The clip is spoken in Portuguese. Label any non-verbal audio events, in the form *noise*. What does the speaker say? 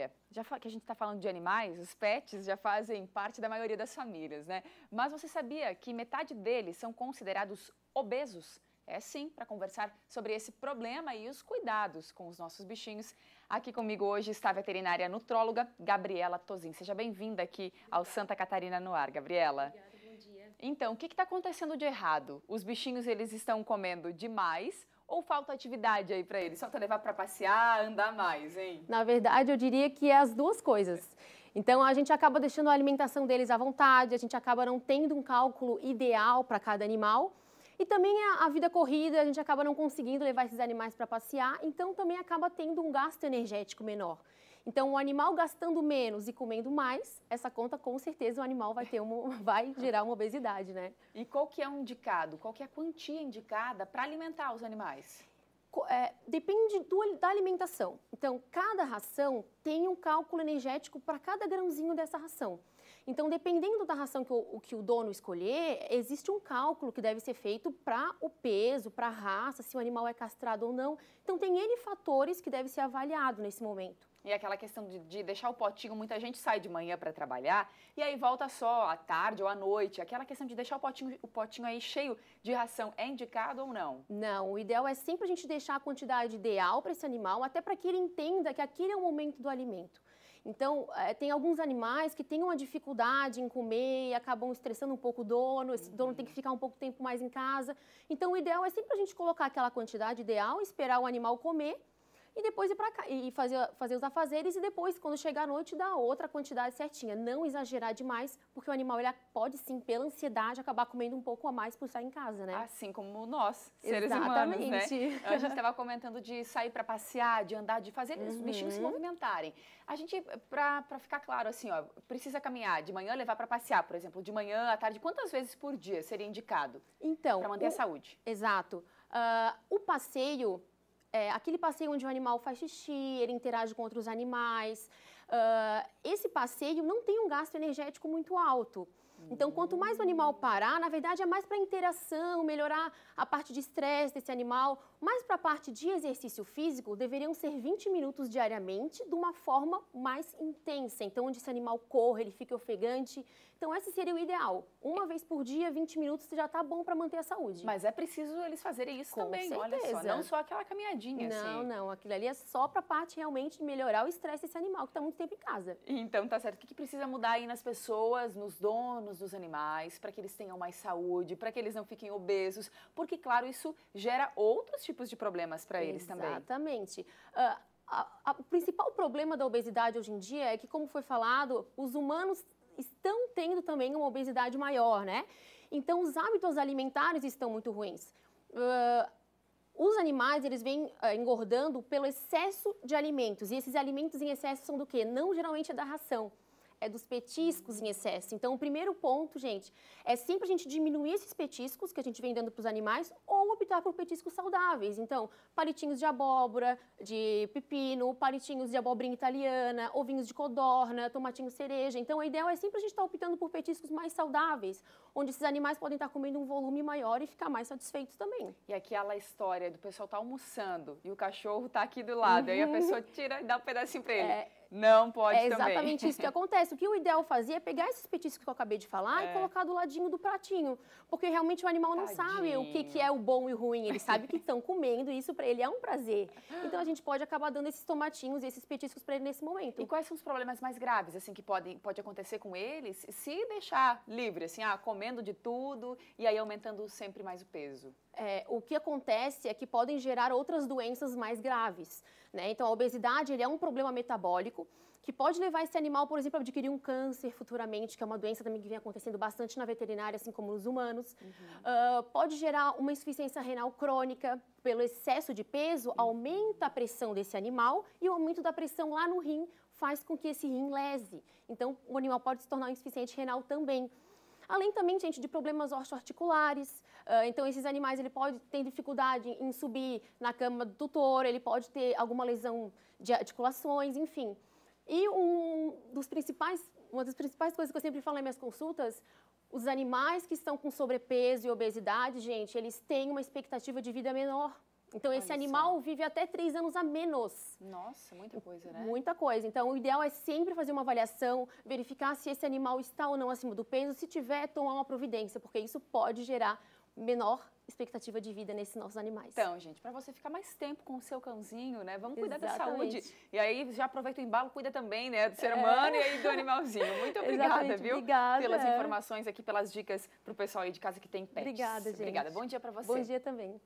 Olha, já que a gente está falando de animais, os pets já fazem parte da maioria das famílias, né? Mas você sabia que metade deles são considerados obesos? É sim, para conversar sobre esse problema e os cuidados com os nossos bichinhos. Aqui comigo hoje está a veterinária nutróloga Gabriela Tozin. Seja bem-vinda aqui ao Santa Catarina no Ar, Gabriela. Obrigada, bom dia. Então, o que está acontecendo de errado? Os bichinhos eles estão comendo demais ou falta atividade aí para eles? Só para levar para passear, andar mais, hein? Na verdade, eu diria que é as duas coisas. Então, a gente acaba deixando a alimentação deles à vontade, a gente acaba não tendo um cálculo ideal para cada animal. E também a, vida corrida, a gente acaba não conseguindo levar esses animais para passear, então também acaba tendo um gasto energético menor. Então, o animal gastando menos e comendo mais, essa conta com certeza o animal vai ter uma, *laughs* vai gerar uma obesidade, né? E qual que é o um indicado? Qual que é a quantia indicada para alimentar os animais? É, depende do, da alimentação. Então, cada ração tem um cálculo energético para cada grãozinho dessa ração. Então, dependendo da ração que o, que o dono escolher, existe um cálculo que deve ser feito para o peso, para a raça, se o animal é castrado ou não. Então, tem N fatores que deve ser avaliado nesse momento. E aquela questão de, de, deixar o potinho, muita gente sai de manhã para trabalhar e aí volta só à tarde ou à noite. Aquela questão de deixar o potinho, o potinho aí cheio de ração é indicado ou não? Não, o ideal é sempre a gente deixar a quantidade ideal para esse animal, até para que ele entenda que aquele é o momento do alimento. Então, é, tem alguns animais que têm uma dificuldade em comer e acabam estressando um pouco o dono, esse uhum. dono tem que ficar um pouco tempo mais em casa. Então, o ideal é sempre a gente colocar aquela quantidade ideal, esperar o animal comer e depois ir para cá e fazer, fazer os afazeres e depois, quando chegar à noite, dar outra quantidade certinha. Não exagerar demais, porque o animal ele pode sim, pela ansiedade, acabar comendo um pouco a mais por sair em casa, né? Assim como nós, seres Exatamente. humanos, né? A gente estava comentando de sair para passear, de andar, de fazer uhum. os bichinhos se uhum. movimentarem. A gente, para ficar claro, assim, ó, precisa caminhar de manhã, levar para passear, por exemplo, de manhã à tarde, quantas vezes por dia seria indicado? Então, para manter o... a saúde. Exato. Uh, o passeio é, aquele passeio onde o animal faz xixi, ele interage com outros animais. Uh, esse passeio não tem um gasto energético muito alto. Então, quanto mais o animal parar, na verdade é mais para interação, melhorar a parte de estresse desse animal, mas para a parte de exercício físico, deveriam ser 20 minutos diariamente de uma forma mais intensa. Então, onde esse animal corre, ele fica ofegante. Então, esse seria o ideal. Uma vez por dia, 20 minutos já está bom para manter a saúde. Mas é preciso eles fazerem isso Com também, certeza. olha só. Não só aquela caminhadinha, Não, assim. não. Aquilo ali é só para a parte realmente de melhorar o estresse desse animal que está muito tempo em casa. Então, tá certo. O que, que precisa mudar aí nas pessoas, nos donos? dos animais, para que eles tenham mais saúde, para que eles não fiquem obesos, porque, claro, isso gera outros tipos de problemas para eles também. Exatamente. Uh, o principal problema da obesidade hoje em dia é que, como foi falado, os humanos estão tendo também uma obesidade maior, né? Então, os hábitos alimentares estão muito ruins. Uh, os animais, eles vêm uh, engordando pelo excesso de alimentos. E esses alimentos em excesso são do quê? Não geralmente é da ração é dos petiscos em excesso. Então, o primeiro ponto, gente, é sempre a gente diminuir esses petiscos que a gente vem dando para os animais ou optar por petiscos saudáveis. Então, palitinhos de abóbora, de pepino, palitinhos de abobrinha italiana, ovinhos de codorna, tomatinho cereja. Então, a ideal é sempre a gente estar tá optando por petiscos mais saudáveis, onde esses animais podem estar tá comendo um volume maior e ficar mais satisfeitos também. E é aquela história do pessoal tá almoçando e o cachorro estar tá aqui do lado, uhum. aí a uhum. pessoa tira e dá um pedacinho para ele. É, não pode é também. É exatamente isso que *laughs* acontece. O que o ideal fazia é pegar esses petiscos que eu acabei de falar é. e colocar do ladinho do pratinho. Porque realmente o animal não Tadinho. sabe o que, que é o bom e o ruim. Ele sabe que estão comendo e isso para ele é um prazer. Então a gente pode acabar dando esses tomatinhos e esses petiscos para ele nesse momento. E quais são os problemas mais graves, assim, que podem pode acontecer com eles se deixar livre, assim, ah, comendo de tudo e aí aumentando sempre mais o peso? é, o que acontece é que podem gerar outras doenças mais graves. Né? Então, a obesidade ele é um problema metabólico que pode levar esse animal, por exemplo, a adquirir um câncer futuramente, que é uma doença também que vem acontecendo bastante na veterinária, assim como nos humanos. Uhum. Uh, pode gerar uma insuficiência renal crônica pelo excesso de peso, uhum. aumenta a pressão desse animal e o aumento da pressão lá no rim faz com que esse rim lese. Então, o animal pode se tornar insuficiente renal também. Além também, gente, de problemas osteoarticulares. Uh, então, esses animais, ele pode ter dificuldade em subir na cama do touro, ele pode ter alguma lesão de articulações, enfim. E um dos principais, uma das principais coisas que eu sempre falo nas minhas consultas, os animais que estão com sobrepeso e obesidade, gente, eles têm uma expectativa de vida menor. Então, Olha esse animal só. vive até três anos a menos. Nossa, muita coisa, né? Muita coisa. Então, o ideal é sempre fazer uma avaliação, verificar se esse animal está ou não acima do peso. Se tiver, tomar uma providência, porque isso pode gerar menor expectativa de vida nesses nossos animais. Então, gente, para você ficar mais tempo com o seu cãozinho, né? Vamos cuidar Exatamente. da saúde. E aí já aproveita o embalo, cuida também, né, do ser é. humano e aí do animalzinho. Muito *laughs* obrigada, Exatamente. viu? Obrigada. Pelas informações aqui, pelas dicas pro pessoal aí de casa que tem pets. Obrigada, gente. Obrigada. Bom dia para você. Bom dia também.